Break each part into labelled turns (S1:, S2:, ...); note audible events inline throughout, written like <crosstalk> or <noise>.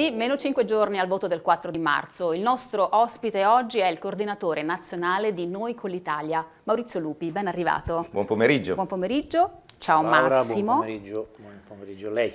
S1: quindi meno 5 giorni al voto del 4 di marzo. Il nostro ospite oggi è il coordinatore nazionale di Noi con l'Italia, Maurizio Lupi. Ben arrivato.
S2: Buon pomeriggio. Buon
S1: pomeriggio.
S2: Ciao Laura, Massimo. Buon pomeriggio. buon pomeriggio a lei.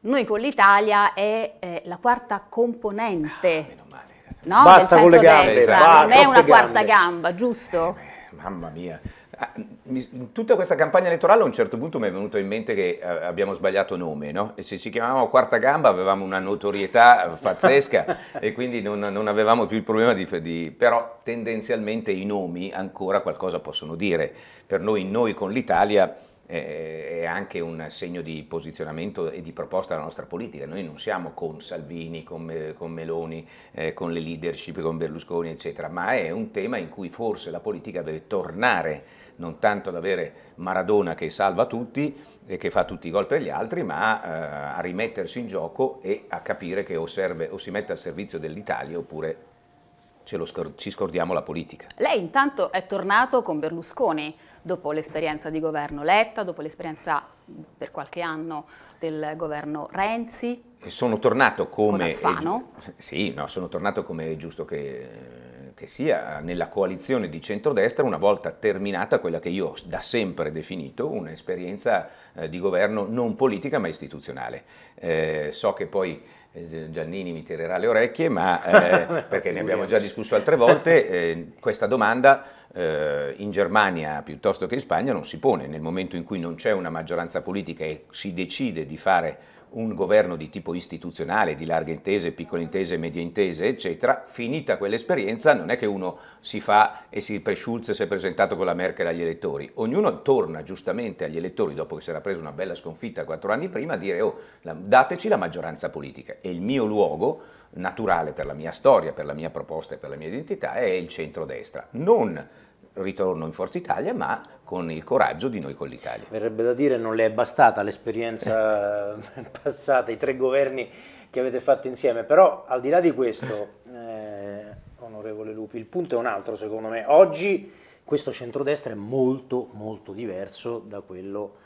S1: Noi con l'Italia è eh, la quarta componente. Ah, male, no? Basta con le gambe, non è una quarta gambe. gamba, giusto? Eh,
S3: mamma mia. Ah, in tutta questa campagna elettorale a un certo punto mi è venuto in mente che eh, abbiamo sbagliato nome, no? E se ci chiamavamo Quarta Gamba avevamo una notorietà eh, pazzesca <laughs> e quindi non, non, avevamo più il problema di, di... però tendenzialmente i nomi ancora qualcosa possono dire. Per noi, noi con l'Italia eh, è anche un segno di posizionamento e di proposta della nostra politica. Noi non siamo con Salvini, con, con Meloni, eh, con le leadership, con Berlusconi, eccetera, ma è un tema in cui forse la politica deve tornare non tanto ad avere Maradona che salva tutti e che fa tutti i gol per gli altri, ma eh, a rimettersi in gioco e a capire che o, serve, o si mette al servizio dell'Italia oppure scor ci scordiamo la politica.
S1: Lei intanto è tornato con Berlusconi dopo l'esperienza di governo Letta, dopo l'esperienza per qualche anno del governo Renzi.
S3: E Sono tornato come... Con Alfano? sì, no, sono tornato come è giusto che eh, che sia nella coalizione di centrodestra una volta terminata quella che io ho da sempre definito un'esperienza eh, di governo non politica ma istituzionale. Eh, so che poi eh, Giannini mi tirerà le orecchie, ma <laughs> perché ne abbiamo già discusso altre volte, questa domanda in Germania piuttosto che in Spagna non si pone nel momento in cui non c'è una maggioranza politica e si decide di fare un governo di tipo istituzionale, di larghe intese, piccole intese, medie intese, eccetera, finita quell'esperienza non è che uno si fa e si per Schulz si è presentato con la Merkel agli elettori, ognuno torna giustamente agli elettori dopo che si era preso una bella sconfitta quattro anni prima a dire oh dateci la maggioranza politica e il mio luogo naturale per la mia storia, per la mia proposta e per la mia identità è il centrodestra, non ritorno in Forza Italia, ma con il coraggio di noi con l'Italia.
S2: Verrebbe da dire non le è bastata l'esperienza <laughs> passata, i tre governi che avete fatto insieme, però al di là di questo, eh, onorevole Lupi, il punto è un altro secondo me. Oggi questo centrodestra è molto molto diverso da quello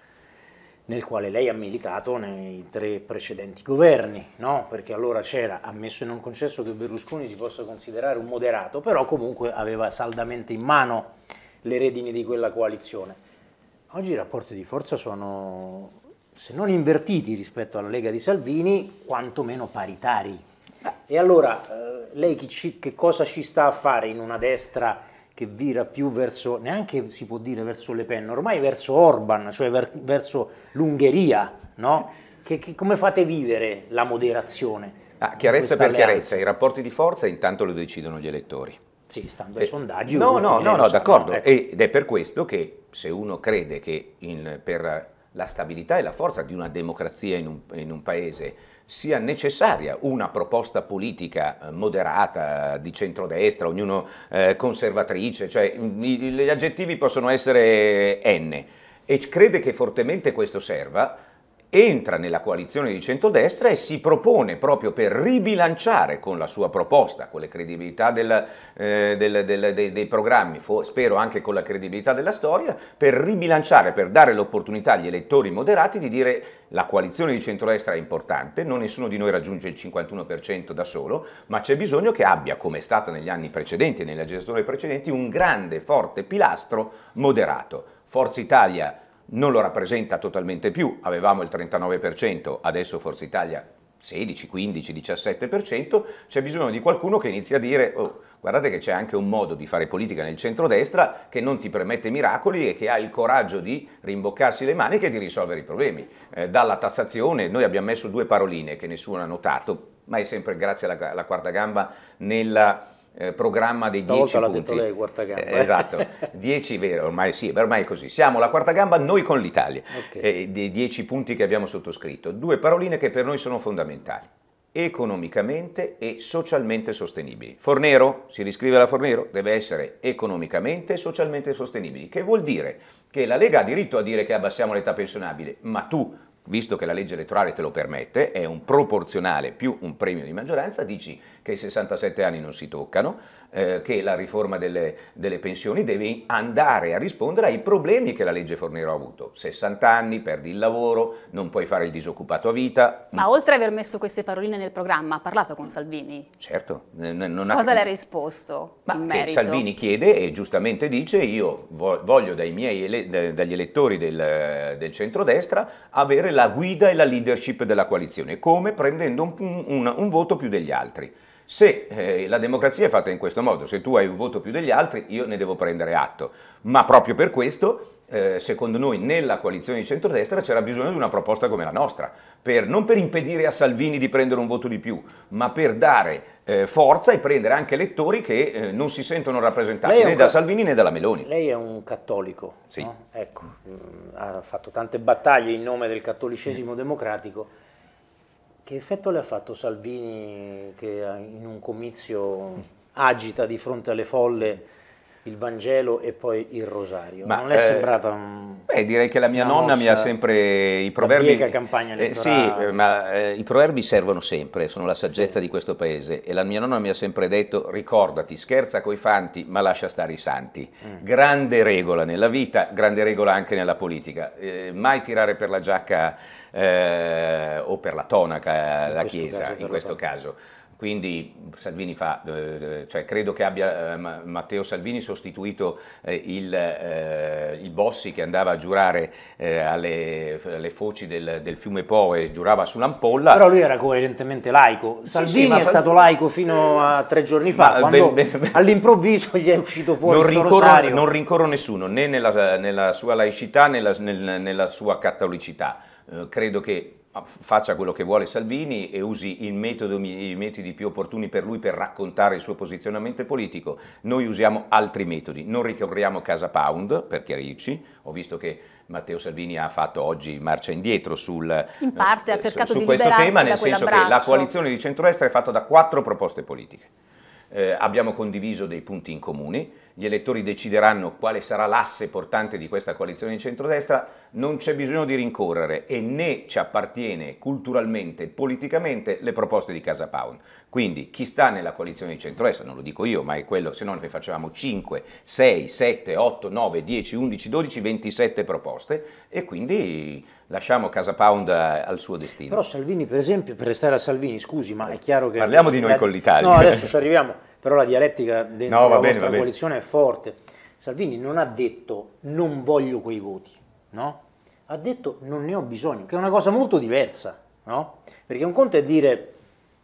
S2: nel quale lei ha militato nei tre precedenti governi, no? perché allora c'era, ammesso e non concesso che Berlusconi si possa considerare un moderato, però comunque aveva saldamente in mano le redini di quella coalizione. Oggi i rapporti di forza sono, se non invertiti rispetto alla Lega di Salvini, quantomeno paritari. E allora eh, lei chi, che cosa ci sta a fare in una destra che vira più verso, neanche si può dire verso Le Pen, ormai verso Orban, cioè ver, verso l'Ungheria, no? Che, che, come fate vivere la moderazione? Ah, chiarezza per chiarezza,
S3: i rapporti di forza intanto lo decidono gli elettori. Sì, stando ai eh, sondaggi. No, no, no, no, d'accordo. ecco. Ed è per questo che se uno crede che in, per la stabilità e la forza di una democrazia in un, in un paese sia necessaria una proposta politica eh, moderata, di centrodestra, ognuno eh, conservatrice, cioè mm, gli aggettivi possono essere eh, n e crede che fortemente questo serva entra nella coalizione di centrodestra e si propone proprio per ribilanciare con la sua proposta, con le credibilità del, eh, del, del, dei, dei, programmi, spero anche con la credibilità della storia, per ribilanciare, per dare l'opportunità agli elettori moderati di dire la coalizione di centrodestra è importante, non nessuno di noi raggiunge il 51% da solo, ma c'è bisogno che abbia, come è stato negli anni precedenti e nella gestione precedenti, un grande, forte pilastro moderato. Forza Italia non lo rappresenta totalmente più, avevamo il 39%, adesso Forza Italia 16, 15, 17%, c'è bisogno di qualcuno che inizi a dire oh, guardate che c'è anche un modo di fare politica nel centrodestra che non ti permette miracoli e che ha il coraggio di rimboccarsi le maniche e di risolvere i problemi. Eh, dalla tassazione noi abbiamo messo due paroline che nessuno ha notato, ma è sempre grazie alla, alla quarta gamba nella eh, programma dei dieci punti. Detto lei, quarta gamba. Eh, esatto, <laughs> dieci, vero, ormai sì, ormai è così. Siamo la quarta gamba noi con l'Italia, okay. eh, dei 10 punti che abbiamo sottoscritto. Due paroline che per noi sono fondamentali, economicamente e socialmente sostenibili. Fornero, si riscrive alla Fornero, deve essere economicamente e socialmente sostenibili, che vuol dire che la Lega ha diritto a dire che abbassiamo l'età pensionabile, ma tu visto che la legge elettorale te lo permette, è un proporzionale più un premio di maggioranza, dici che i 67 anni non si toccano, eh, che la riforma delle, delle, pensioni deve andare a rispondere ai problemi che la legge Fornero ha avuto. 60 anni, perdi il lavoro, non puoi fare il disoccupato a vita.
S1: Ma oltre ad aver messo queste paroline nel programma, ha parlato con Salvini?
S3: Certo. N- Cosa le ha
S1: risposto Ma in merito? Salvini
S3: chiede e giustamente dice io voglio dai miei ele- dagli elettori del, del centrodestra avere la guida e la leadership della coalizione. Come? Prendendo un, un, un voto più degli altri. Se eh, la democrazia è fatta in questo modo, se tu hai un voto più degli altri, io ne devo prendere atto. Ma proprio per questo eh, secondo noi nella coalizione di centrodestra c'era bisogno di una proposta come la nostra, per, non per impedire a Salvini di prendere un voto di più, ma per dare eh, forza e prendere anche elettori che eh, non si sentono rappresentati né da Salvini né dalla Meloni.
S2: Lei è un cattolico, sì. no? ecco, mm, ha fatto tante battaglie in nome del cattolicesimo mm. democratico che effetto le ha fatto Salvini che in un comizio agita di fronte alle folle il Vangelo e poi il Rosario? Ma, non è eh, sembrata un,
S3: beh, direi che la mia nonna mi ha sempre i proverbi campagna elettorale. Eh, sì, ma eh, i proverbi servono sempre, sono la saggezza sì. di questo paese e la mia nonna mi ha sempre detto "Ricordati, scherza coi fanti, ma lascia stare i santi". Mm. Grande regola nella vita, grande regola anche nella politica. Eh, mai tirare per la giacca eh, o per la tonaca eh, la Chiesa in questo caso. Quindi Salvini fa, eh, eh, cioè credo che abbia Matteo Salvini sostituito il, il Bossi che andava a giurare alle, alle foci del, del, fiume Po e giurava sull'ampolla. Però lui era coerentemente laico. Salvini sì, sì, è stato
S2: laico fino a tre giorni fa, quando all'improvviso gli è uscito fuori non rincorro, rosario. Non
S3: rincorro nessuno, né nella, nella sua laicità né nella, nella sua cattolicità eh, credo che faccia quello che vuole Salvini e usi metodo, i metodi più opportuni per lui per raccontare il suo posizionamento politico, noi usiamo altri metodi, non ricorriamo a Casa Pound per chiarirci, ho visto che Matteo Salvini ha fatto oggi marcia indietro sul,
S1: In eh, parte, eh, su, su questo tema, nel senso che la coalizione
S3: di centrodestra è fatta da quattro proposte politiche. Eh, abbiamo condiviso dei punti in comune, gli elettori decideranno quale sarà l'asse portante di questa coalizione di centrodestra, non c'è bisogno di rincorrere e né ci appartiene culturalmente e politicamente le proposte di Casa Pound. Quindi chi sta nella coalizione di centrodestra, non lo dico io, ma è quello, se no ne facevamo 5, 6, 7, 8, 9, 10, 11, 12, 27 proposte e quindi lasciamo Casa Pound eh, al suo destino.
S2: Però Salvini, per esempio, per restare a Salvini, scusi, ma è chiaro che... Parliamo di noi con l'Italia. No, adesso ci arriviamo. <laughs> però la dialettica dentro no, la bene, vostra coalizione bene. è forte. Salvini non ha detto non voglio quei voti, no? ha detto non ne ho bisogno, che è una cosa molto diversa, no? perché un conto è dire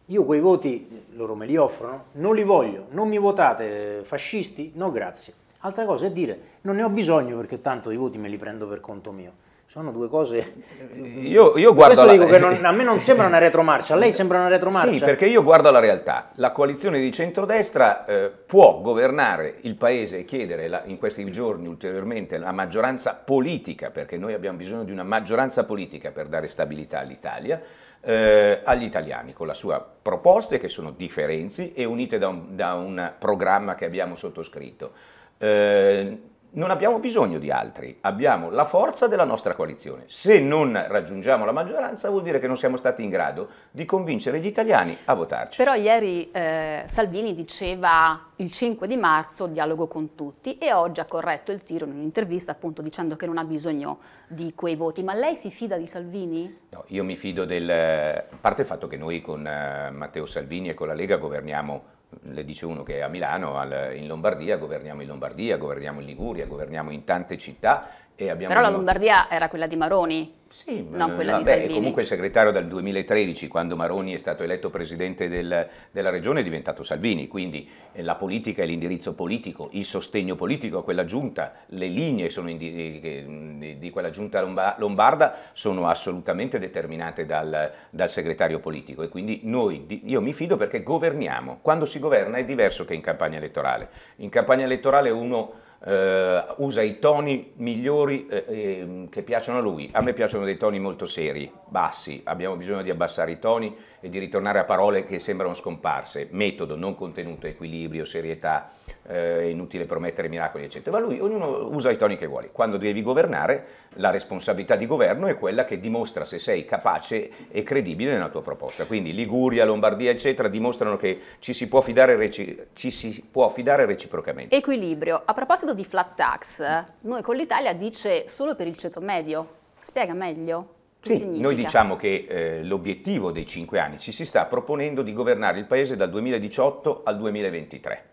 S2: io quei voti, loro me li offrono, non li voglio, non mi votate eh, fascisti, no grazie. Altra cosa è dire non ne ho bisogno perché tanto i voti me li prendo per conto mio sono due cose. Eh, io, io guardo. Questo la... dico che non, <laughs> a me non sembra una retromarcia, a lei sembra una retromarcia. Sì, perché io guardo la
S3: realtà. La coalizione di centrodestra eh, può governare il paese e chiedere la, in questi giorni ulteriormente la maggioranza politica, perché noi abbiamo bisogno di una maggioranza politica per dare stabilità all'Italia. Eh, agli italiani con la sua proposta che sono differenzi e unite da un, da un programma che abbiamo sottoscritto. Eh, non abbiamo bisogno di altri, abbiamo la forza della nostra coalizione. Se non raggiungiamo la maggioranza vuol dire che non siamo stati in grado di convincere gli italiani a votarci.
S1: Però ieri eh, Salvini diceva il 5 di marzo dialogo con tutti e oggi ha corretto il tiro in un'intervista appunto dicendo che non ha bisogno di quei voti. Ma lei si fida di Salvini?
S3: No, io mi fido del... Eh, a parte il fatto che noi con eh, Matteo Salvini e con la Lega governiamo le dice uno che è a Milano, al, in Lombardia, governiamo in Lombardia, governiamo in Liguria, governiamo in tante città però la
S1: Lombardia era quella di Maroni, sì, non quella vabbè, di Salvini. Comunque
S3: il segretario dal 2013, quando Maroni è stato eletto presidente del, della regione, è diventato Salvini, quindi eh, la politica e l'indirizzo politico, il sostegno politico a quella giunta, le linee eh, di, di, quella giunta lombarda sono assolutamente determinate dal, dal segretario politico e quindi noi, io mi fido perché governiamo. Quando si governa è diverso che in campagna elettorale. In campagna elettorale uno eh, usa i toni migliori eh, ehm, che piacciono a lui. A me piacciono dei toni molto seri, bassi, abbiamo bisogno di abbassare i toni e di ritornare a parole che sembrano scomparse, metodo, non contenuto, equilibrio, serietà, eh, inutile promettere miracoli, eccetera. Ma lui, ognuno usa i toni che vuole. Quando devi governare, la responsabilità di governo è quella che dimostra se sei capace e credibile nella tua proposta. Quindi Liguria, Lombardia, eccetera, dimostrano che ci si può fidare, reci- ci si può fidare reciprocamente.
S1: Equilibrio. A proposito di flat tax, noi con l'Italia dice solo per il ceto medio. Spiega meglio. Che sì, significa? Noi diciamo
S3: che eh, l'obiettivo dei cinque anni ci si sta proponendo di governare il Paese dal 2018 al 2023.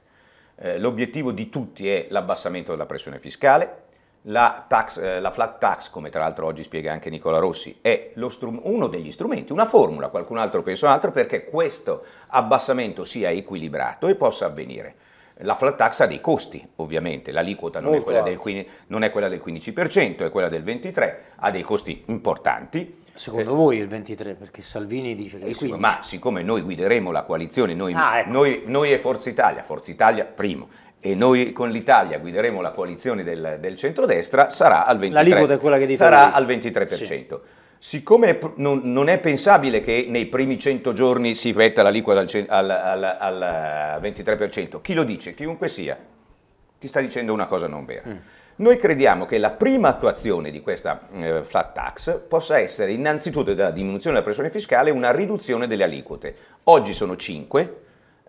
S3: Eh, l'obiettivo di tutti è l'abbassamento della pressione fiscale, la, tax, eh, la, flat tax, come tra l'altro oggi spiega anche Nicola Rossi, è strum- uno degli strumenti, una formula, qualcun altro pensa un altro, perché questo abbassamento sia equilibrato e possa avvenire. La flat tax ha dei costi, ovviamente, l'aliquota non è, non è, quella del, 15%, è quella del 23%, ha dei costi importanti. Secondo eh, voi il 23%? Perché Salvini dice che è il 15%. Ma siccome noi guideremo la coalizione, noi, ah, ecco. noi, noi e Forza Italia, Forza Italia primo, e noi con l'Italia guideremo la coalizione del, del centrodestra, sarà al 23%. L'aliquota è quella che dite Sarà al 23%. Sì. Siccome non, è pensabile che nei primi 100 giorni si metta l'aliquota al, al, al, al, eh, 23%, chi lo dice? Chiunque sia, ti sta dicendo una cosa non vera. Mm. Noi crediamo che la prima attuazione di questa eh, flat tax possa essere innanzitutto della diminuzione della pressione fiscale una riduzione delle aliquote. Oggi sono 5,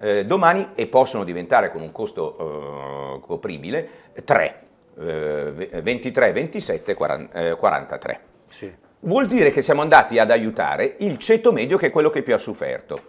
S3: eh, domani e possono diventare con un costo eh, copribile 3, 23, 27, 40, 43. Sì vuol dire che siamo andati ad aiutare il ceto medio che è quello che più ha sofferto.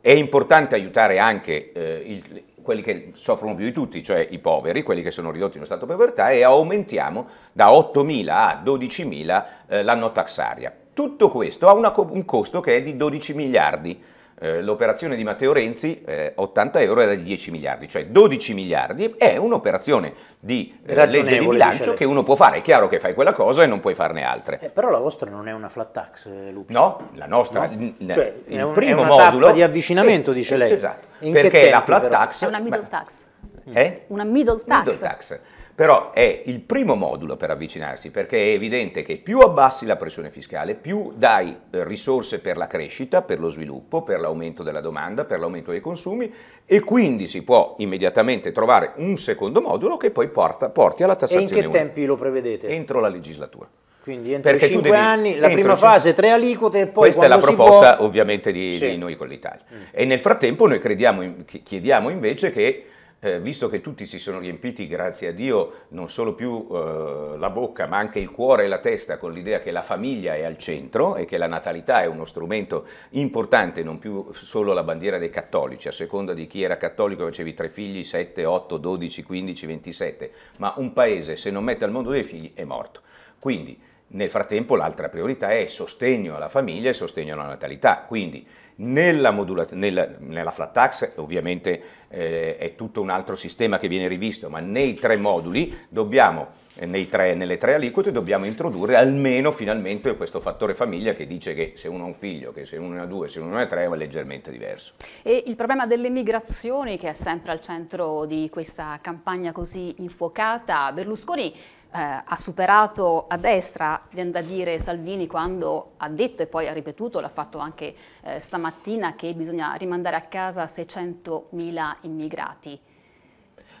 S3: È importante aiutare anche eh, il, quelli che soffrono più di tutti, cioè i poveri, quelli che sono ridotti in uno stato di povertà e aumentiamo da 8.000 a 12.000 eh, la taxaria. Tutto questo ha una, un costo che è di 12 miliardi eh, l'operazione di Matteo Renzi, eh, 80 euro era di 10 miliardi, cioè 12 miliardi è un'operazione di eh, legge di bilancio che uno può fare. È chiaro che fai quella cosa e non puoi farne altre. Eh,
S2: però la vostra non è una flat tax, eh, Lupi. No,
S3: la nostra. No? N- cioè, il un, primo modulo. di avvicinamento, sì, dice lei. Esatto. In perché tempi, la flat però?
S1: tax. È una middle tax. Eh? Una middle tax. Middle tax
S3: però è il primo modulo per avvicinarsi, perché è evidente che più abbassi la pressione fiscale, più dai eh, risorse per la crescita, per lo sviluppo, per l'aumento della domanda, per l'aumento dei consumi e quindi si può immediatamente trovare un secondo modulo che poi porta, porti alla tassazione. E in che unica. tempi lo prevedete? Entro la legislatura. Quindi entro Perché i 5 devi, anni, la prima fase
S2: tre aliquote e poi Questa è la proposta può...
S3: ovviamente di, sì. di noi con l'Italia. Mm. E nel frattempo noi crediamo, chiediamo invece che eh, visto che tutti si sono riempiti, grazie a Dio, non solo più eh, la bocca, ma anche il cuore e la testa con l'idea che la famiglia è al centro e che la natalità è uno strumento importante, non più solo la bandiera dei cattolici, a seconda di chi era cattolico facevi tre figli, 7, 8, 12, 15, 27, ma un paese se non mette al mondo dei figli è morto. Quindi nel frattempo l'altra priorità è sostegno alla famiglia e sostegno alla natalità, quindi nella, modula, nella, nella flat tax ovviamente eh, è tutto un altro sistema che viene rivisto, ma nei tre moduli dobbiamo, eh, nei tre, nelle tre aliquote dobbiamo introdurre almeno finalmente questo fattore famiglia che dice che se uno ha un figlio, che se uno ne ha due, se uno ne ha tre è leggermente diverso.
S1: E il problema delle migrazioni che è sempre al centro di questa campagna così infuocata, Berlusconi eh, ha superato a destra, viene da dire Salvini quando ha detto e poi ha ripetuto, l'ha fatto anche eh, stamattina, che bisogna rimandare a casa 600.000 immigrati.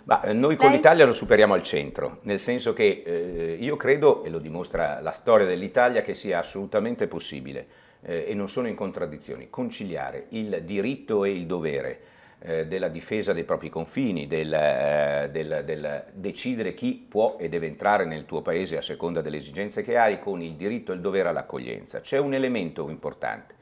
S3: Ma eh, noi con l'Italia lo superiamo al centro, nel senso che eh, io credo, e lo dimostra la storia dell'Italia, che sia assolutamente possibile, eh, e non sono in contraddizione, conciliare il diritto e il dovere eh, della difesa dei propri confini, del, eh, del, del, decidere chi può e deve entrare nel tuo paese a seconda delle esigenze che hai, con il diritto e il dovere all'accoglienza. C'è un elemento importante,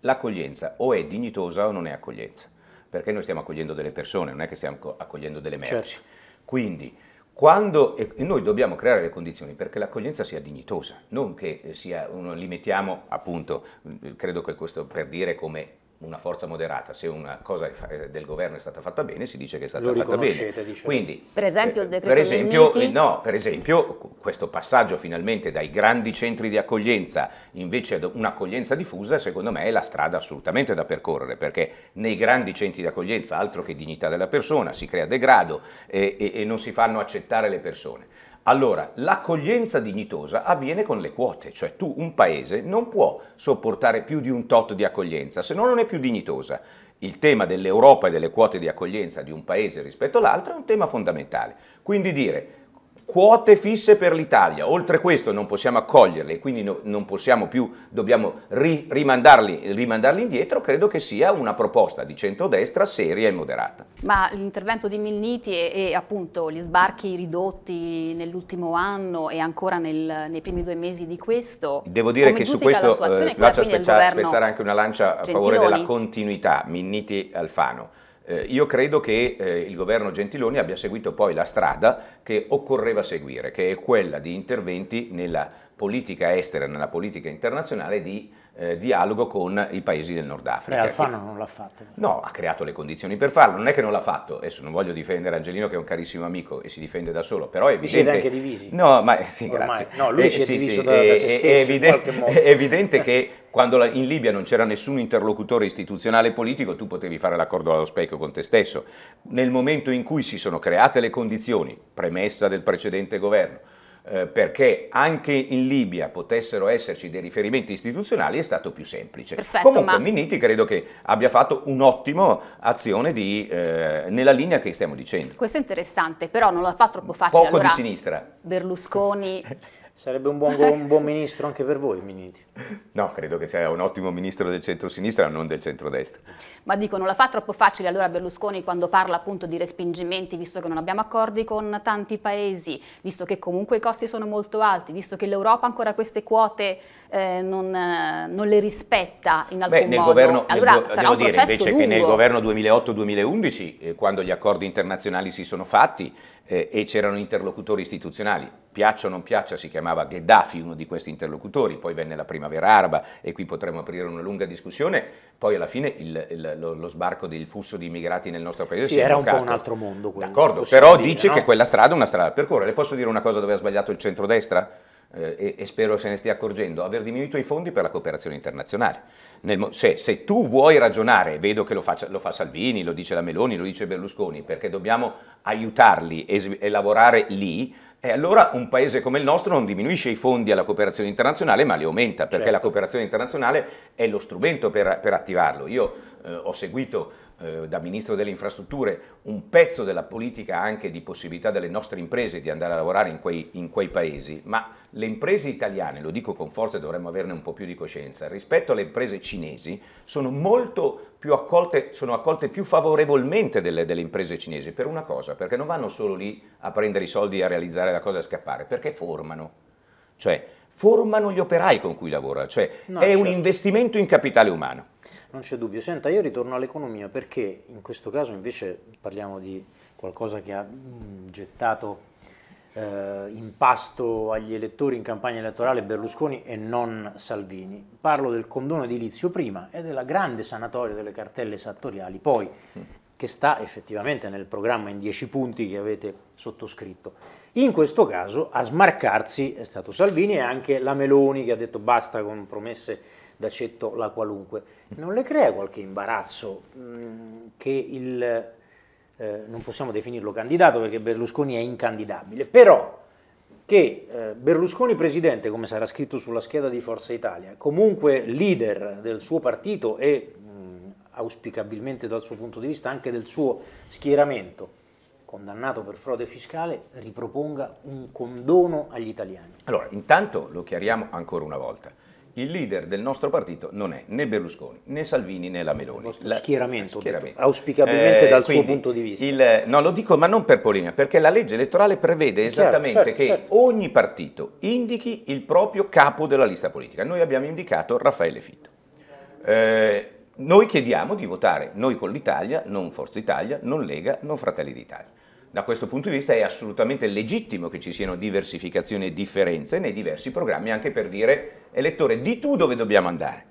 S3: l'accoglienza o è dignitosa o non è accoglienza, perché noi stiamo accogliendo delle persone, non è che stiamo accogliendo delle merci. Certo. Quindi, quando e noi dobbiamo creare le condizioni perché l'accoglienza sia dignitosa, non che eh, sia, non mettiamo appunto, mm, credo che questo per dire come una forza moderata, se una cosa eh, del governo è stata fatta bene, si dice che è stata Lo fatta bene. Diciamo. Quindi, per esempio il eh, decreto per esempio, no, per esempio questo passaggio finalmente dai grandi centri di accoglienza invece ad un'accoglienza diffusa, secondo me è la strada assolutamente da percorrere, perché nei grandi centri di accoglienza, altro che dignità della persona, si crea degrado e, eh, e, e non si fanno accettare le persone allora, l'accoglienza dignitosa avviene con le quote, cioè tu, un paese, non può sopportare più di un tot di accoglienza, se no non è più dignitosa. Il tema dell'Europa e delle quote di accoglienza di un paese rispetto all'altro è un tema fondamentale. Quindi dire quote fisse per l'Italia. Oltre questo non possiamo accoglierle e quindi no, non possiamo più, dobbiamo ri, rimandarli, rimandarli, indietro, credo che sia una proposta di centrodestra seria e moderata.
S1: Ma l'intervento di Minniti e, e appunto gli sbarchi ridotti nell'ultimo anno e ancora nel, nei primi due mesi di questo... Devo dire che su questo eh, faccio spezzare, spezzare anche
S3: una lancia a Gentiloni. favore della continuità Minniti-Alfano eh, io credo che eh, il governo Gentiloni abbia seguito poi la strada che occorreva seguire, che è quella di interventi nella politica estera, nella politica internazionale di eh, dialogo con i paesi del Nord Africa. E eh, Alfano
S2: non l'ha fatto. No,
S3: ha creato le condizioni per farlo, non è che non l'ha fatto, adesso non voglio difendere Angelino che è un carissimo amico e si difende da solo, però è evidente... Vi siete anche divisi. No, ma sì, grazie. No, lui eh, si è sì, diviso sì, da, da, eh, se eh, stesso è, qualche modo. <laughs> è evidente che quando la, in Libia non c'era nessun interlocutore istituzionale politico, tu potevi fare l'accordo allo specchio con te stesso. Nel momento in cui si sono create le condizioni, premessa del precedente governo, eh, perché anche in Libia potessero esserci dei riferimenti istituzionali è stato più semplice. Perfetto, Comunque ma... Minniti credo che abbia fatto un'ottima azione di, eh, nella linea che stiamo dicendo.
S1: Questo è interessante, però non lo fa troppo facile. Poco allora, di sinistra. Berlusconi... <laughs> Sarebbe un buon, un
S2: buon, <laughs> ministro anche per voi, Miniti.
S3: No, credo che sia un ottimo ministro del centro-sinistra, non del centro-destra.
S1: Ma dico, non la fa troppo facile allora Berlusconi quando parla appunto di respingimenti, visto che non abbiamo accordi con tanti paesi, visto che comunque i costi sono molto alti, visto che l'Europa ancora queste quote eh, non, non, le rispetta in alcun Beh, nel modo. Governo, allora nel, sarà un dire invece lungo. che nel governo
S3: 2008-2011, eh, quando gli accordi internazionali si sono fatti, eh, e c'erano interlocutori istituzionali. Piaccia o non piaccia si chiamava Gheddafi uno di questi interlocutori, poi venne la primavera araba e qui potremmo aprire una lunga discussione, poi alla fine il, il, lo, lo, sbarco del flusso di immigrati nel nostro paese sì, si era bloccato. un po' un altro mondo. D'accordo, però dire, dice no? che quella strada è una strada da percorrere. Le posso dire una cosa dove ha sbagliato il centrodestra? eh, e, e, spero se ne stia accorgendo, aver diminuito i fondi per la cooperazione internazionale. Nel, se, se, tu vuoi ragionare, vedo che lo, faccia, lo, fa Salvini, lo dice la Meloni, lo dice Berlusconi, perché dobbiamo aiutarli e, e lavorare lì, e allora un paese come il nostro non diminuisce i fondi alla cooperazione internazionale, ma li aumenta, perché certo. la cooperazione internazionale è lo strumento per, per attivarlo. Io eh, ho seguito eh, da Ministro delle Infrastrutture un pezzo della politica anche di possibilità delle nostre imprese di andare a lavorare in quei, in quei paesi, ma le imprese italiane, lo dico con forza e dovremmo averne un po' più di coscienza, rispetto alle imprese cinesi sono molto più accolte, sono accolte più favorevolmente delle, delle imprese cinesi per una cosa, perché non vanno solo lì a prendere i soldi e a realizzare la cosa e a scappare, perché formano. Cioè, formano gli operai con cui lavora, cioè no, è certo. un investimento in capitale umano.
S2: Non c'è dubbio. Senta, io ritorno all'economia perché in questo caso invece parliamo di qualcosa che ha mm, gettato eh, in pasto agli elettori in campagna elettorale Berlusconi e non Salvini. Parlo del condono edilizio prima e della grande sanatoria delle cartelle sattoriali, poi, che sta effettivamente nel programma in dieci punti che avete sottoscritto. In questo caso a smarcarsi è stato Salvini e anche la Meloni che ha detto basta con promesse d'accetto la qualunque, non le crea qualche imbarazzo mm, che il, eh, non possiamo definirlo candidato perché Berlusconi è incandidabile, però che eh, Berlusconi presidente, come sarà scritto sulla scheda di Forza Italia, comunque leader del suo partito e mh, mm, auspicabilmente dal suo punto di vista anche del suo schieramento, condannato per frode fiscale, riproponga un condono agli italiani?
S3: Allora, intanto lo chiariamo ancora una volta il leader del nostro partito non è né Berlusconi, né Salvini, né la Meloni. la, schieramento, schieramento. auspicabilmente eh, dal quindi, suo punto di vista. Il, no, lo dico ma non per Polina, perché la legge elettorale prevede Chiaro, esattamente certo, che certo. ogni partito indichi il proprio capo della lista politica. Noi abbiamo indicato Raffaele Fitto. Eh, noi chiediamo di votare noi con l'Italia, non Forza Italia, non Lega, non Fratelli d'Italia. Da questo punto di vista è assolutamente legittimo che ci siano diversificazioni e differenze nei diversi programmi, anche per dire, elettore, di tu dove dobbiamo andare.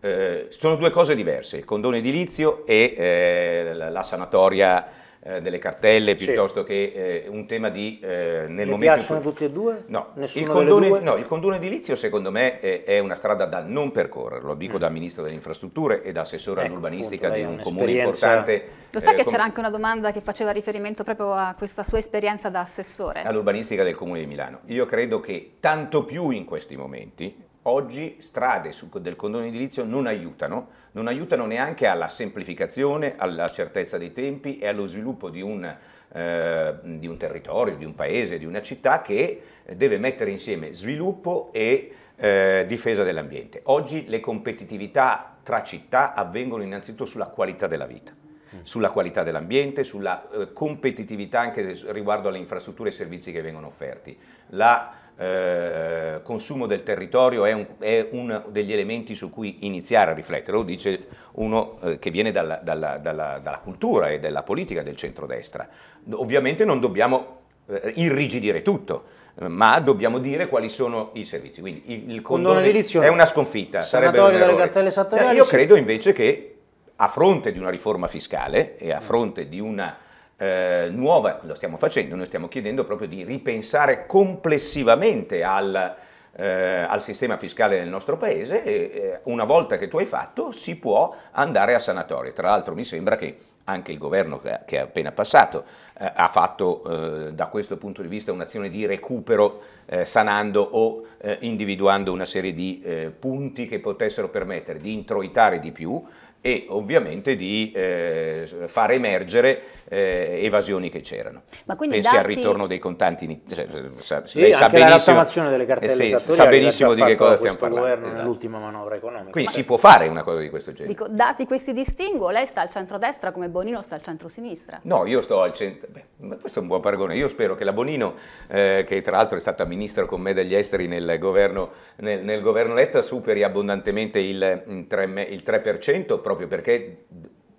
S3: Eh, sono due cose diverse, il condono edilizio e eh, la sanatoria eh, delle cartelle piuttosto sì. che eh, un tema di... Eh, nel Le piacciono cui...
S2: tutti e due? No, il condono,
S3: no, il condone edilizio secondo me è, è, una strada da non percorrere, lo dico mm. da Ministro delle Infrastrutture e da Assessore ecco, all'Urbanistica di un comune importante. Lo sai eh, che com... c'era anche
S1: una domanda che faceva riferimento proprio a questa sua esperienza da Assessore?
S3: All'Urbanistica del Comune di Milano. Io credo che tanto più in questi momenti Oggi strade del condono edilizio non aiutano, non aiutano neanche alla semplificazione, alla certezza dei tempi e allo sviluppo di un, eh, di un territorio, di un paese, di una città che deve mettere insieme sviluppo e eh, difesa dell'ambiente. Oggi le competitività tra città avvengono innanzitutto sulla qualità della vita mm. sulla qualità dell'ambiente, sulla eh, competitività anche riguardo alle infrastrutture e servizi che vengono offerti. La eh, consumo del territorio è, un, è, uno degli elementi su cui iniziare a riflettere, lo dice uno eh, che viene dalla, dalla, dalla, dalla, cultura e dalla politica del centrodestra. Ovviamente non dobbiamo eh, irrigidire tutto, eh, ma dobbiamo dire quali sono i servizi. Quindi il, condono edilizio è una sconfitta. Sarebbe un delle cartelle esattoriali. Eh, io credo invece che a fronte di una riforma fiscale e a fronte di una eh, nuova, lo stiamo facendo, noi stiamo chiedendo proprio di ripensare complessivamente al, eh, al sistema fiscale nel nostro paese e eh, una volta che tu hai fatto si può andare a sanatoria. Tra l'altro mi sembra che anche il governo che, che è appena passato eh, ha fatto eh, da questo punto di vista un'azione di recupero eh, sanando o individuando una serie di punti che potessero permettere di introitare di più e ovviamente di eh, far emergere eh, evasioni che c'erano.
S1: Ma quindi Pensi dati... al ritorno
S3: dei contanti, cioè, sa, sì, lei sa benissimo, delle eh, cartelle eh, sì, sa benissimo di che cosa stiamo parlando. Governo esatto.
S2: nell'ultima manovra economica. Quindi Ma si può fare una
S3: cosa di questo genere. Dico,
S1: dati questi distinguo, lei sta al centro-destra come Bonino sta al centro-sinistra.
S3: No, io sto al centro, beh, questo è un buon paragone, io spero che la Bonino, eh, che tra l'altro è stata ministra con me degli esteri nel governo, nel, nel governo Letta, superi abbondantemente il, mm, il 3%, il 3% proprio perché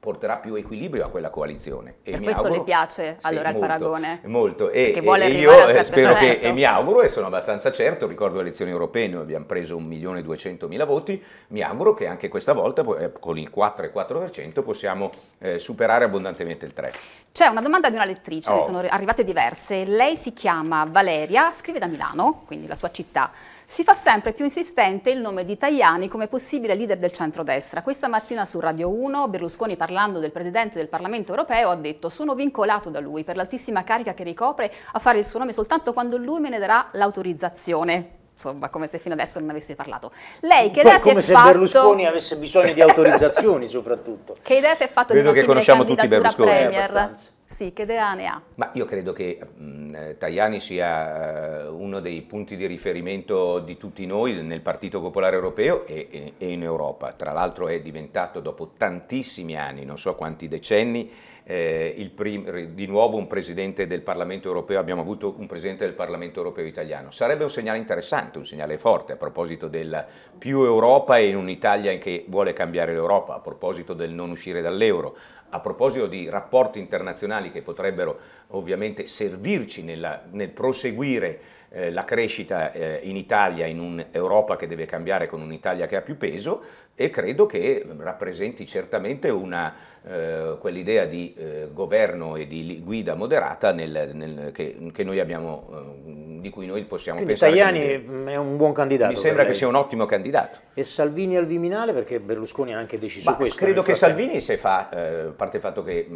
S3: porterà più equilibrio a quella coalizione. E per questo auguro, le piace allora molto, il paragone? Molto, e, e io eh, spero che, e mi auguro, e sono abbastanza certo, ricordo le elezioni europee, noi abbiamo preso 1.200.000 voti, mi auguro che anche questa volta eh, con il 4,4% possiamo eh, superare abbondantemente il 3%.
S1: C'è una domanda di una lettrice, oh. ne sono arrivate diverse, lei si chiama Valeria, scrive da Milano, quindi la sua città, si fa sempre più insistente il nome di Tajani come possibile leader del centrodestra. Questa mattina su Radio 1 Berlusconi parlando del Presidente del Parlamento europeo ha detto sono vincolato da lui per l'altissima carica che ricopre a fare il suo nome soltanto quando lui me ne darà l'autorizzazione insomma, come se fino adesso non avesse parlato. Lei che idea Beh, si è fatto... Come se Berlusconi
S2: avesse bisogno di <laughs> autorizzazioni soprattutto.
S1: Che idea si è fatto Credo di una che conosciamo tutti Berlusconi. Premier? Eh, abbastanza. Sì, che idea ne ha?
S3: Ma io credo che mh, mm, eh, Tajani sia eh, uno dei punti di riferimento di tutti noi nel Partito Popolare Europeo e, e, e in Europa. Tra l'altro è diventato dopo tantissimi anni, non so quanti decenni, eh, prim, di nuovo un presidente del Parlamento europeo, abbiamo avuto un presidente del Parlamento europeo italiano. Sarebbe un segnale interessante, un segnale forte a proposito del più Europa e in un'Italia che vuole cambiare l'Europa, a proposito del non uscire dall'euro, a proposito di rapporti internazionali che potrebbero ovviamente servirci nella, nel proseguire eh, la crescita eh, in Italia, in un'Europa che deve cambiare con un'Italia che ha più peso e credo che rappresenti certamente una, eh, quell'idea di eh, governo e di guida moderata nel, nel, che, che, noi abbiamo, eh, di cui noi possiamo Quindi pensare. Tajani come...
S2: Mm, è un buon candidato. Mi sembra che sia un
S3: ottimo candidato. E
S2: Salvini al Viminale perché Berlusconi ha anche deciso Ma questo. Credo che Salvini
S3: se fa, a parte il fatto che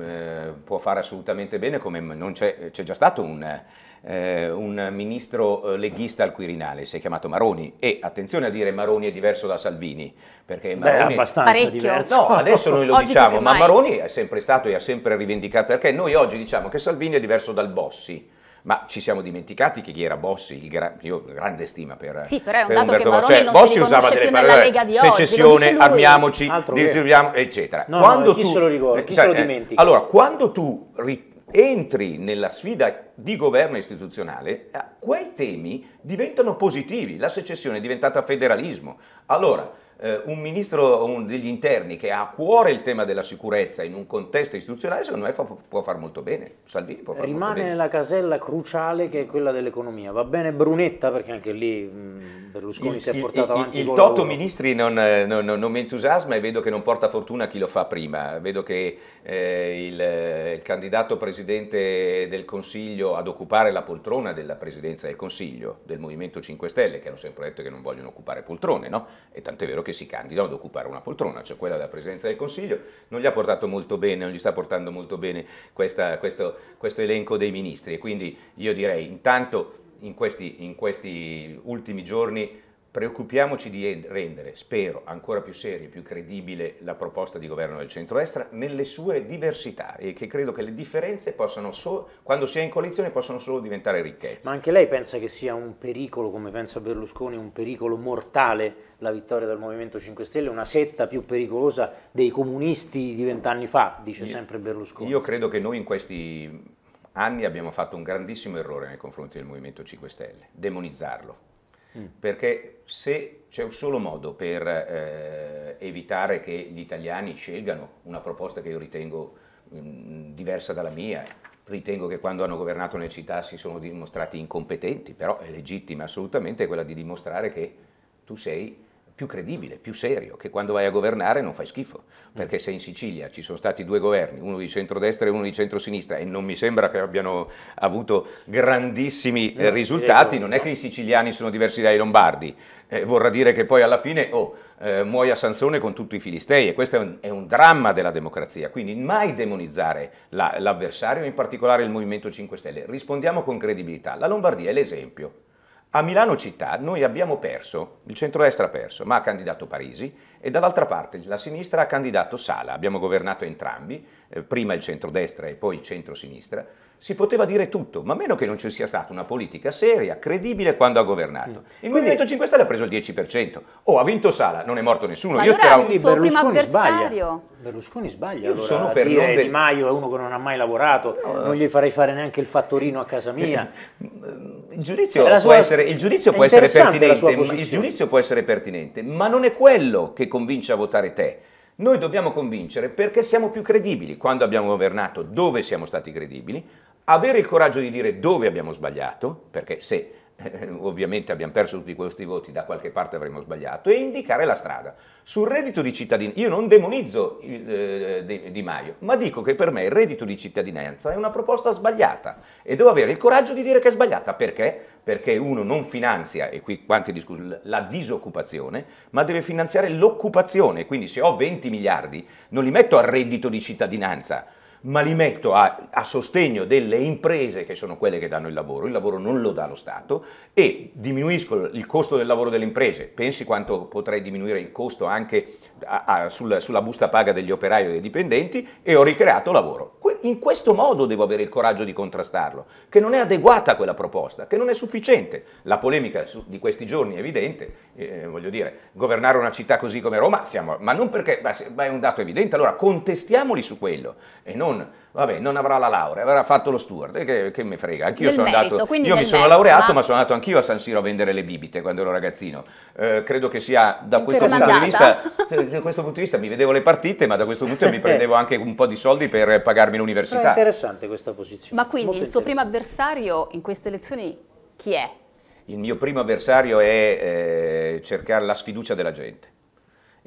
S3: può fare assolutamente bene, come non c'è, c'è già stato un eh, un ministro eh, leghista al Quirinale, si è chiamato Maroni e attenzione a dire Maroni è diverso da Salvini, perché Maroni Beh, è abbastanza parecchio. diverso. No, adesso noi lo <laughs> diciamo, ma mai. Maroni è sempre stato e ha sempre rivendicato perché noi oggi diciamo che Salvini è diverso dal Bossi ma ci siamo dimenticati che chi era Bossi, gra- io ho grande stima per Sì, però è un per dato Umberto che Maroni cioè, non Bossi usava delle parole secessione, oggi, amiamoci, distribuiamo, eccetera. No, quando no, chi se lo ricorda, chi cioè, se lo eh, dimentica? Eh, allora, quando tu ri- entri nella sfida di governo istituzionale, eh, quei temi diventano positivi, la secessione è diventata federalismo. Allora, eh, un ministro degli interni che ha a cuore il tema della sicurezza in un contesto istituzionale, secondo me fa, può far molto bene. Salvini può far Rimane molto bene.
S2: Rimane la casella cruciale che è quella dell'economia. Va bene Brunetta perché anche lì mh, Berlusconi il, si è portato il, avanti. Il, il Toto lavoro.
S3: Ministri non, non, non, non, mi entusiasma e vedo che non porta fortuna a chi lo fa prima. Vedo che eh, il, il candidato presidente del Consiglio ad occupare la poltrona della presidenza del Consiglio del Movimento 5 Stelle, che hanno sempre detto che non vogliono occupare poltrone, no? E tant'è vero che che si candidò ad occupare una poltrona, cioè quella della Presidenza del Consiglio, non gli ha portato molto bene, non gli sta portando molto bene questa, questo, questo elenco dei ministri e quindi io direi intanto in questi, in questi ultimi giorni Preoccupiamoci di rendere, spero, ancora più seria e più credibile la proposta di governo del centro centrodestra nelle sue diversità e che credo che le differenze possano solo, quando si è in coalizione possono solo diventare ricchezza.
S2: Ma anche lei pensa che sia un pericolo, come pensa Berlusconi, un pericolo mortale la vittoria del Movimento 5 Stelle, una setta più pericolosa dei comunisti di vent'anni fa, dice io, sempre Berlusconi.
S3: Io credo che noi in questi anni abbiamo fatto un grandissimo errore nei confronti del Movimento 5 Stelle, demonizzarlo Mm. perché se c'è un solo modo per eh, evitare che gli italiani scelgano una proposta che io ritengo mh, mm, diversa dalla mia, ritengo che quando hanno governato le città si sono dimostrati incompetenti, però è legittima assolutamente quella di dimostrare che tu sei più credibile, più serio, che quando vai a governare non fai schifo, perché se in Sicilia ci sono stati due governi, uno di centrodestra e uno di centrosinistra, e non mi sembra che abbiano avuto grandissimi eh, risultati, non è che i siciliani sono diversi dai lombardi, eh, vorrà dire che poi alla fine, oh, eh, muoia Sansone con tutti i filistei, e questo è un, è un dramma della democrazia, quindi mai demonizzare la, l'avversario, in particolare il Movimento 5 Stelle, rispondiamo con credibilità, la Lombardia è l'esempio. A Milano città noi abbiamo perso, il centrodestra ha perso, ma ha candidato Parisi e dall'altra parte la sinistra ha candidato Sala, abbiamo governato entrambi, eh, prima il centrodestra e poi il centrosinistra si poteva dire tutto, ma a meno che non ci sia stata una politica seria, credibile quando ha governato. Il Quindi, Movimento 5 Stelle ha preso il 10%, oh, ha vinto Sala, non è
S2: morto nessuno. Io allora speravo che Berlusconi Sbaglia. Berlusconi sbaglia, Io allora, sono per dire Di Maio è uno che non ha mai lavorato, no. Eh. non gli farei fare neanche il fattorino a casa mia. <laughs> il giudizio, può, essere, il giudizio può essere pertinente, il
S3: giudizio può essere pertinente, ma non è quello che convince a votare te. Noi dobbiamo convincere perché siamo più credibili quando abbiamo governato, dove siamo stati credibili, avere il coraggio di dire dove abbiamo sbagliato, perché se eh, <laughs> ovviamente abbiamo perso tutti questi voti, da qualche parte avremmo sbagliato, e indicare la strada. Sul reddito di cittadinanza, io non demonizzo il, eh, di, Maio, ma dico che per me il reddito di cittadinanza è una proposta sbagliata e devo avere il coraggio di dire che è sbagliata. Perché? Perché uno non finanzia, e qui quanti discussioni, la disoccupazione, ma deve finanziare l'occupazione. Quindi se ho 20 miliardi non li metto al reddito di cittadinanza, ma li metto a, a, sostegno delle imprese che sono quelle che danno il lavoro, il lavoro non lo dà lo Stato e diminuisco il costo del lavoro delle imprese, pensi quanto potrei diminuire il costo anche a, a, sul, sulla busta paga degli operai e dei dipendenti e ho ricreato lavoro. In questo modo devo avere il coraggio di contrastarlo, che non è adeguata quella proposta, che non è sufficiente. La polemica di questi giorni è evidente, eh, voglio dire, governare una città così come Roma, siamo, ma non perché, ma è un dato evidente, allora contestiamoli su quello e non non, vabbè, non avrà la laurea, avrà fatto lo steward, eh, che, che mi frega, anch'io sono merito, andato, io mi merito, sono laureato ma... ma... sono andato anch'io a San Siro a vendere le bibite quando ero ragazzino, eh, credo che sia da questo punto, di vista, da questo punto di vista mi vedevo le partite ma da questo punto di vista mi <laughs> prendevo anche un po' di soldi per pagarmi l'università. È interessante questa posizione. Ma quindi il suo primo
S1: avversario in queste elezioni chi è?
S3: Il mio primo avversario è eh, cercare la sfiducia della gente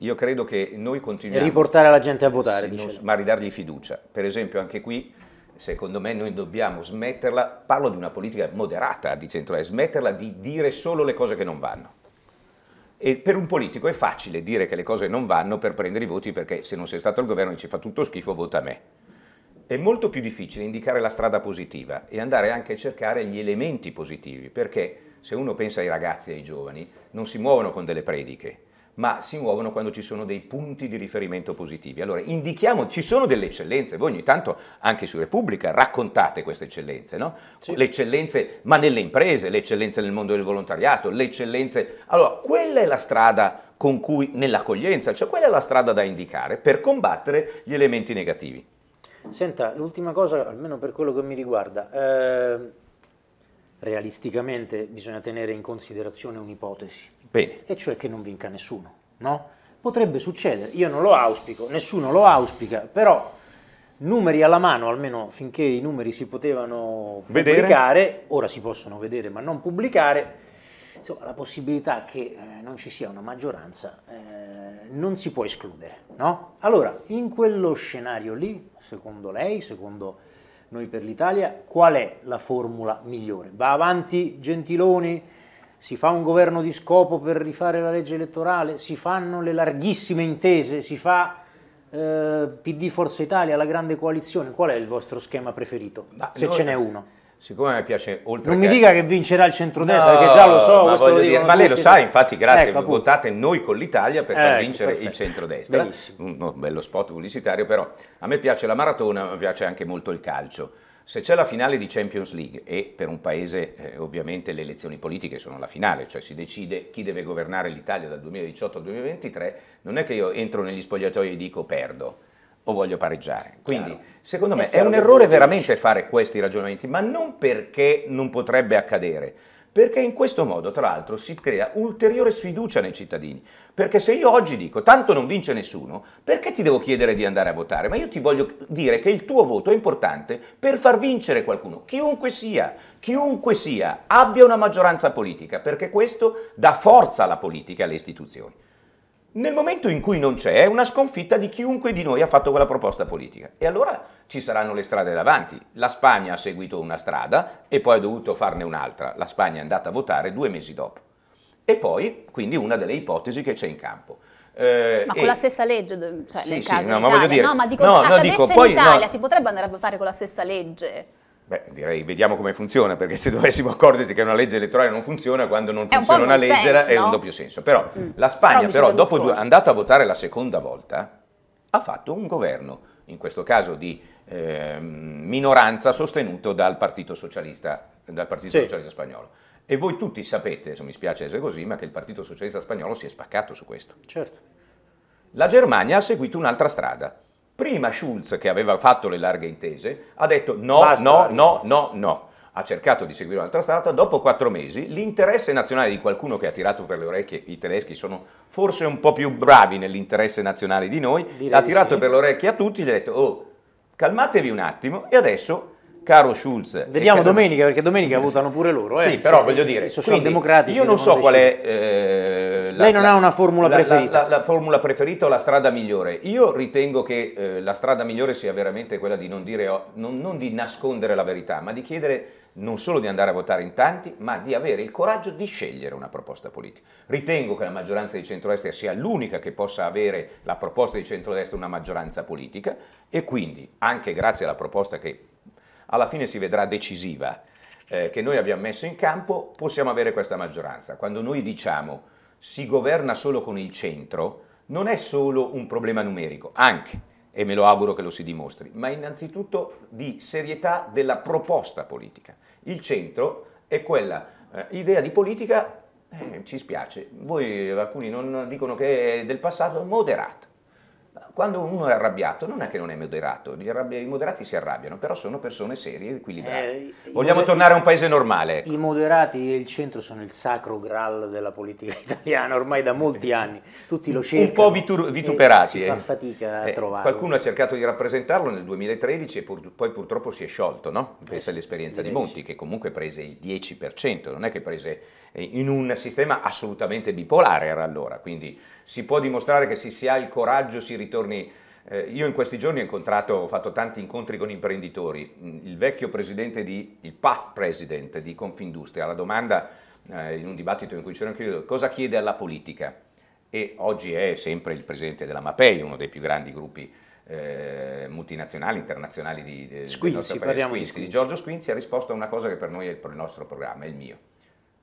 S3: io credo che noi continuiamo... E riportare
S2: la gente a votare, sì,
S3: non, Ma ridargli fiducia. Per esempio anche qui, secondo me, noi dobbiamo smetterla, parlo di una politica moderata di centrodestra, smetterla di dire solo le cose che non vanno. E per un politico è facile dire che le cose non vanno per prendere i voti perché se non sei stato al governo e ci fa tutto schifo, vota a me. È molto più difficile indicare la strada positiva e andare anche a cercare gli elementi positivi, perché se uno pensa ai ragazzi e ai giovani, non si muovono con delle prediche, ma si muovono quando ci sono dei punti di riferimento positivi. Allora, indichiamo, ci sono delle eccellenze, voi ogni tanto anche su Repubblica raccontate queste eccellenze, no? Sì. Le eccellenze, ma nelle imprese, le eccellenze nel mondo del volontariato, le eccellenze... Allora, quella è la strada con cui, nell'accoglienza, cioè quella è la strada da indicare per combattere gli elementi negativi.
S2: Senta, l'ultima cosa, almeno per quello che mi riguarda, eh realisticamente bisogna tenere in considerazione un'ipotesi, Bene. e cioè che non vinca nessuno, no? Potrebbe succedere, io non lo auspico, nessuno lo auspica, però numeri alla mano, almeno finché i numeri si potevano vedere. pubblicare, ora si possono vedere ma non pubblicare, insomma, la possibilità che eh, non ci sia una maggioranza eh, non si può escludere. No? Allora, in quello scenario lì, secondo lei, secondo noi per l'Italia, qual è la formula migliore? Va avanti Gentiloni? Si fa un governo di scopo per rifare la legge elettorale? Si fanno le larghissime intese? Si fa eh, PD Forza Italia, la grande coalizione? Qual è il vostro schema preferito, Ma se noi, ce n'è uno?
S3: siccome a me piace oltre Non che... mi dica che
S2: vincerà il centrodestra, no, perché già lo so, ma, lo dire, ma lei lo sa, infatti grazie, ecco, votate
S3: noi con l'Italia per eh, far ecco, vincere perfetto. il centrodestra. Bellissimo. un bello spot pubblicitario, però a me piace la maratona, ma piace anche molto il calcio. Se c'è la finale di Champions League e per un paese eh, ovviamente le elezioni politiche sono la finale, cioè si decide chi deve governare l'Italia dal 2018 al 2023, non è che io entro negli spogliatoi e dico perdo o voglio pareggiare. Quindi, Chiaro. secondo me, è, è un errore veramente fare questi ragionamenti, ma non perché non potrebbe accadere, perché in questo modo, tra l'altro, si crea ulteriore sfiducia nei cittadini. Perché se io oggi dico tanto non vince nessuno, perché ti devo chiedere di andare a votare? Ma io ti voglio dire che il tuo voto è importante per far vincere qualcuno, chiunque sia, chiunque sia, abbia una maggioranza politica, perché questo dà forza alla politica e alle istituzioni. Nel momento in cui non c'è, è una sconfitta di chiunque di noi ha fatto quella proposta politica. E allora ci saranno le strade davanti. La Spagna ha seguito una strada e poi ha dovuto farne un'altra. La Spagna è andata a votare due mesi dopo. E poi, quindi, una delle ipotesi che c'è in campo. Eh, ma con e... la
S1: stessa legge, cioè sì, nel caso sì, no, ma, dire... no, ma dico, no, no, dico, poi, in Italia si potrebbe andare a votare con la stessa legge?
S3: Beh, direi vediamo come funziona, perché se dovessimo accorgerci che una legge elettorale non funziona, quando non funziona un una legge senso, è no? un doppio senso. Però mm. la Spagna, però, però dopo due, andata a votare la seconda volta, ha fatto un governo, in questo caso di eh, minoranza, sostenuto dal Partito Socialista, dal Partito sì. Socialista Spagnolo. E voi tutti sapete, se mi spiace essere così, ma che il Partito Socialista Spagnolo si è spaccato su questo. Certo. La Germania ha seguito un'altra strada Prima Schulz, che aveva fatto le larghe intese, ha detto no, Basta, no, no, no, no. Ha cercato di seguire un'altra strada, dopo quattro mesi l'interesse nazionale di qualcuno che ha tirato per le orecchie i tedeschi sono forse un po' più bravi nell'interesse nazionale di noi, Direi ha tirato sì. per le orecchie a tutti, gli ha detto oh, calmatevi un attimo e adesso caro Schulz. Eh, Vediamo domenica, perché domenica sì. votano
S2: pure loro. Eh. Sì, però voglio dire, socialdemocratici. Io non so qual è.
S3: Eh, la, Lei non la, ha una formula la, preferita. La, formula preferita o la strada migliore. Io ritengo che eh, la strada migliore sia veramente quella di non, dire, non, non di nascondere la verità, ma di chiedere non solo di andare a votare in tanti, ma di avere il coraggio di scegliere una proposta politica. Ritengo che la maggioranza di centrodestra sia l'unica che possa avere la proposta di centrodestra una maggioranza politica e quindi, anche grazie alla proposta che alla fine si vedrà decisiva, eh, che noi abbiamo messo in campo, possiamo avere questa maggioranza. Quando noi diciamo si governa solo con il centro, non è solo un problema numerico, anche, e me lo auguro che lo si dimostri, ma innanzitutto di serietà della proposta politica. Il centro è quella eh, idea di politica, eh, ci spiace, voi alcuni non dicono che è del passato, moderata quando uno è arrabbiato non è che non è moderato, arrabbi- i moderati si
S2: arrabbiano, però sono persone serie e equilibrate. Eh, Vogliamo moder- tornare a un paese normale. Ecco. I moderati e il centro sono il sacro graal della politica <laughs> italiana ormai da molti <laughs> anni, tutti lo cercano. Un po' vitur- vituperati. Eh, si fa eh. fatica a eh, trovarlo. Qualcuno ha cercato di rappresentarlo nel 2013 e
S3: pur- poi purtroppo si è sciolto, no? Pensa eh, all'esperienza di Monti che comunque prese il 10%, non è che prese in un sistema assolutamente bipolare era allora, quindi si può dimostrare che se si ha il coraggio si ritorna torni... Eh, io in questi giorni ho incontrato, ho fatto tanti incontri con imprenditori. Mm, il vecchio presidente di, il past president di Confindustria, la domanda eh, in un dibattito in cui c'era anche io, cosa chiede alla politica? E oggi è sempre il presidente della MAPEI, uno dei più grandi gruppi eh, multinazionali, internazionali di, de, Squinzi, del parliamo Squinzi, di Squinzi. Giorgio Squinzi ha risposto a una cosa che per noi è il, per il nostro programma, è il mio.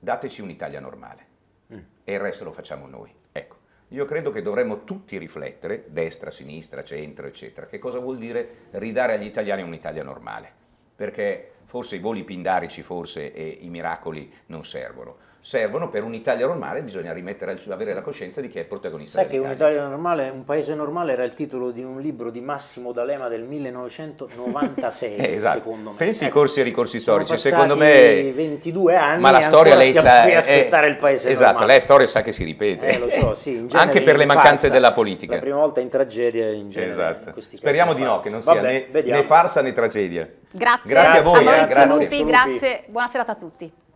S3: Dateci un'Italia normale mm. e il resto lo facciamo noi. Ecco io credo che dovremmo tutti riflettere, destra, sinistra, centro, eccetera, che cosa vuol dire ridare agli italiani un'Italia normale, perché forse i voli pindarici forse, e i miracoli non servono, servono per un'Italia normale, bisogna rimettere, avere la coscienza di chi è il protagonista. Sai che un'Italia
S2: normale, un paese normale era il titolo di un libro di Massimo D'Alema del 1996, <laughs> eh, esatto. secondo me. Pensi
S3: ai ecco, corsi e ricorsi storici, secondo me...
S2: 22 anni ma la storia lei sa... È, eh, eh, aspettare il paese esatto, normale. lei storia sa che
S3: si ripete. Eh, lo so, sì, <laughs> genere, Anche per le mancanze farsa. della politica. La prima
S2: volta in tragedia in genere. Esatto. In Speriamo di farsa. no, che non Vabbè, sia né, né, farsa né tragedia. Grazie, grazie a voi. Eh, a eh, grazie. Lupi, grazie.
S1: Buona serata a tutti.